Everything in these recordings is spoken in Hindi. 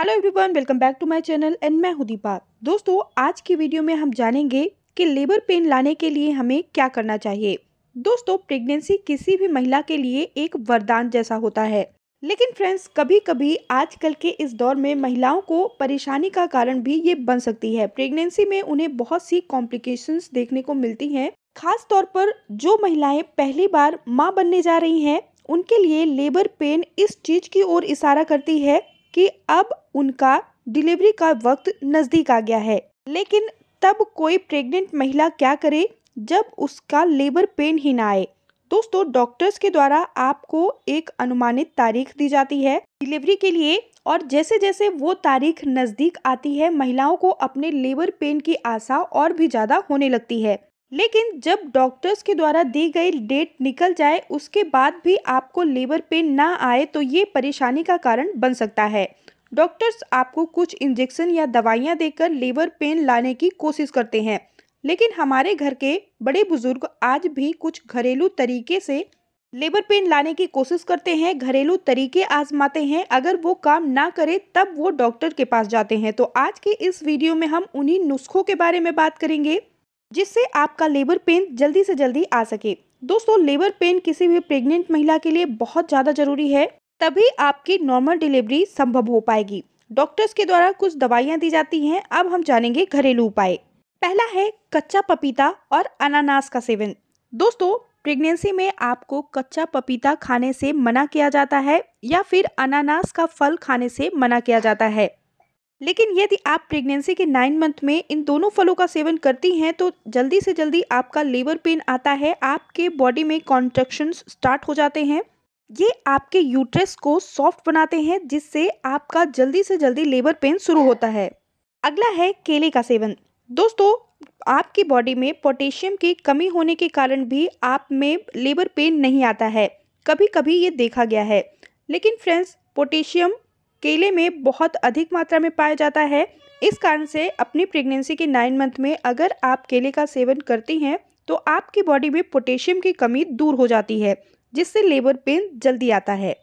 hello everyone welcome back to my channel and मैं हूं दीपा दोस्तों आज की वीडियो में हम जानेंगे कि लेबर पेन लाने के लिए हमें क्या करना चाहिए दोस्तों प्रेगनेंसी किसी भी महिला के लिए एक वरदान जैसा होता है लेकिन फ्रेंड्स कभी कभी आजकल के इस दौर में महिलाओं को परेशानी का कारण भी ये बन सकती है प्रेगनेंसी में उन्हें बहुत सी कॉम्प्लिकेशन देखने को मिलती है खास तौर पर जो महिलाएं पहली बार माँ बनने जा रही हैं उनके लिए लेबर पेन इस चीज की ओर इशारा करती है कि अब उनका डिलीवरी का वक्त नज़दीक आ गया है लेकिन तब कोई प्रेग्नेंट महिला क्या करे जब उसका लेबर पेन ही ना आए दोस्तों डॉक्टर्स के द्वारा आपको एक अनुमानित तारीख दी जाती है डिलीवरी के लिए और जैसे जैसे वो तारीख नज़दीक आती है महिलाओं को अपने लेबर पेन की आशा और भी ज़्यादा होने लगती है लेकिन जब डॉक्टर्स के द्वारा दी गई डेट निकल जाए उसके बाद भी आपको लेबर पेन ना आए तो ये परेशानी का कारण बन सकता है डॉक्टर्स आपको कुछ इंजेक्शन या दवाइयाँ देकर लेबर पेन लाने की कोशिश करते हैं लेकिन हमारे घर के बड़े बुजुर्ग आज भी कुछ घरेलू तरीके से लेबर पेन लाने की कोशिश करते हैं घरेलू तरीके आजमाते हैं अगर वो काम ना करे तब वो डॉक्टर के पास जाते हैं तो आज के इस वीडियो में हम उन्हीं नुस्खों के बारे में बात करेंगे जिससे आपका लेबर पेन जल्दी से जल्दी आ सके दोस्तों लेबर पेन किसी भी प्रेग्नेंट महिला के लिए बहुत ज़्यादा जरूरी है तभी आपकी नॉर्मल डिलीवरी संभव हो पाएगी डॉक्टर्स के द्वारा कुछ दवाइयाँ दी जाती हैं अब हम जानेंगे घरेलू उपाय पहला है कच्चा पपीता और अनानास का सेवन दोस्तों प्रेगनेंसी में आपको कच्चा पपीता खाने से मना किया जाता है या फिर अनानास का फल खाने से मना किया जाता है लेकिन यदि आप प्रेगनेंसी के नाइन मंथ में इन दोनों फलों का सेवन करती हैं तो जल्दी से जल्दी आपका लेबर पेन आता है आपके बॉडी में कॉन्ट्रेक्शन स्टार्ट हो जाते हैं ये आपके यूट्रस को सॉफ्ट बनाते हैं जिससे आपका जल्दी से जल्दी लेबर पेन शुरू होता है अगला है केले का सेवन दोस्तों आपकी बॉडी में पोटेशियम की कमी होने के कारण भी आप में लेबर पेन नहीं आता है कभी कभी ये देखा गया है लेकिन फ्रेंड्स पोटेशियम केले में बहुत अधिक मात्रा में पाया जाता है इस कारण से अपनी प्रेगनेंसी के नाइन मंथ में अगर आप केले का सेवन करती हैं तो आपकी बॉडी में पोटेशियम की कमी दूर हो जाती है जिससे लेबर पेन जल्दी आता है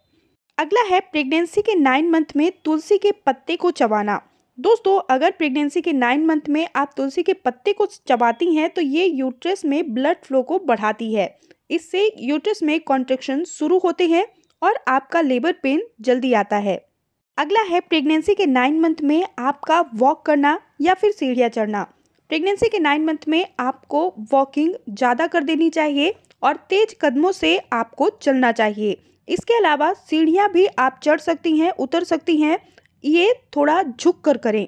अगला है प्रेगनेंसी के नाइन मंथ में तुलसी के पत्ते को चबाना दोस्तों अगर प्रेगनेंसी के नाइन मंथ में आप तुलसी के पत्ते को चबाती हैं तो ये यूट्रस में ब्लड फ्लो को बढ़ाती है इससे यूट्रस में कॉन्ट्रेक्शन शुरू होते हैं और आपका लेबर पेन जल्दी आता है अगला है प्रेगनेंसी के नाइन मंथ में आपका वॉक करना या फिर सीढ़ियाँ चढ़ना प्रेगनेंसी के नाइन मंथ में आपको वॉकिंग ज़्यादा कर देनी चाहिए और तेज कदमों से आपको चलना चाहिए इसके अलावा सीढ़ियाँ भी आप चढ़ सकती हैं उतर सकती हैं ये थोड़ा झुक कर करें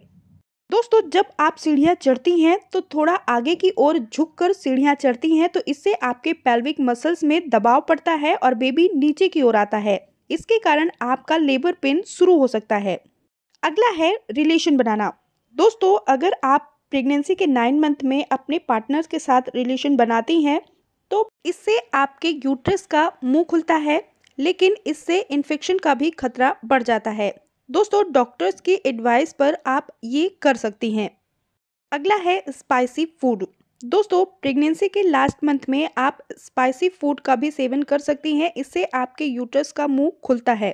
दोस्तों जब आप सीढ़ियाँ चढ़ती हैं तो थोड़ा आगे की ओर झुक कर सीढ़ियाँ चढ़ती हैं तो इससे आपके पैल्विक मसल्स में दबाव पड़ता है और बेबी नीचे की ओर आता है इसके कारण आपका लेबर पेन शुरू हो सकता है अगला है रिलेशन बनाना दोस्तों अगर आप प्रेगनेंसी के नाइन मंथ में अपने पार्टनर्स के साथ रिलेशन बनाती हैं तो इससे आपके यूट्रस का मुंह खुलता है लेकिन इससे इन्फेक्शन का भी खतरा बढ़ जाता है दोस्तों डॉक्टर्स की एडवाइस पर आप ये कर सकती हैं अगला है स्पाइसी फूड दोस्तों प्रेगनेंसी के लास्ट मंथ में आप स्पाइसी फूड का भी सेवन कर सकती हैं इससे आपके यूटरस का मुंह खुलता है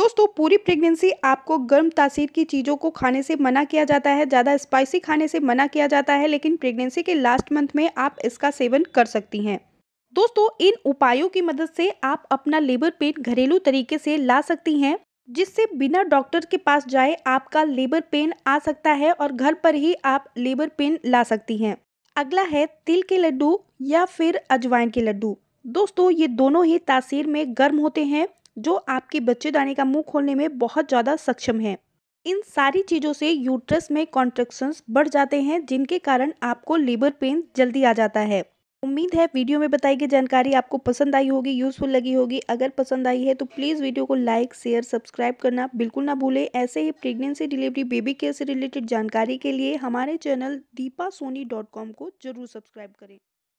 दोस्तों पूरी प्रेगनेंसी आपको गर्म तासीर की चीज़ों को खाने से मना किया जाता है ज़्यादा स्पाइसी खाने से मना किया जाता है लेकिन प्रेगनेंसी के लास्ट मंथ में आप इसका सेवन कर सकती हैं दोस्तों इन उपायों की मदद से आप अपना लेबर पेन घरेलू तरीके से ला सकती हैं जिससे बिना डॉक्टर के पास जाए आपका लेबर पेन आ सकता है और घर पर ही आप लेबर पेन ला सकती हैं अगला है तिल के लड्डू या फिर अजवाइन के लड्डू दोस्तों ये दोनों ही तासीर में गर्म होते हैं जो बच्चे बच्चेदानी का मुंह खोलने में बहुत ज़्यादा सक्षम है इन सारी चीज़ों से यूट्रस में कॉन्ट्रेक्शंस बढ़ जाते हैं जिनके कारण आपको लेबर पेन जल्दी आ जाता है उम्मीद है वीडियो में बताई गई जानकारी आपको पसंद आई होगी यूज़फुल लगी होगी अगर पसंद आई है तो प्लीज़ वीडियो को लाइक शेयर सब्सक्राइब करना बिल्कुल ना भूलें ऐसे ही प्रेगनेंसी डिलीवरी बेबी केयर से रिलेटेड जानकारी के लिए हमारे channel Deepa Soni dot com को जरूर सब्सक्राइब करें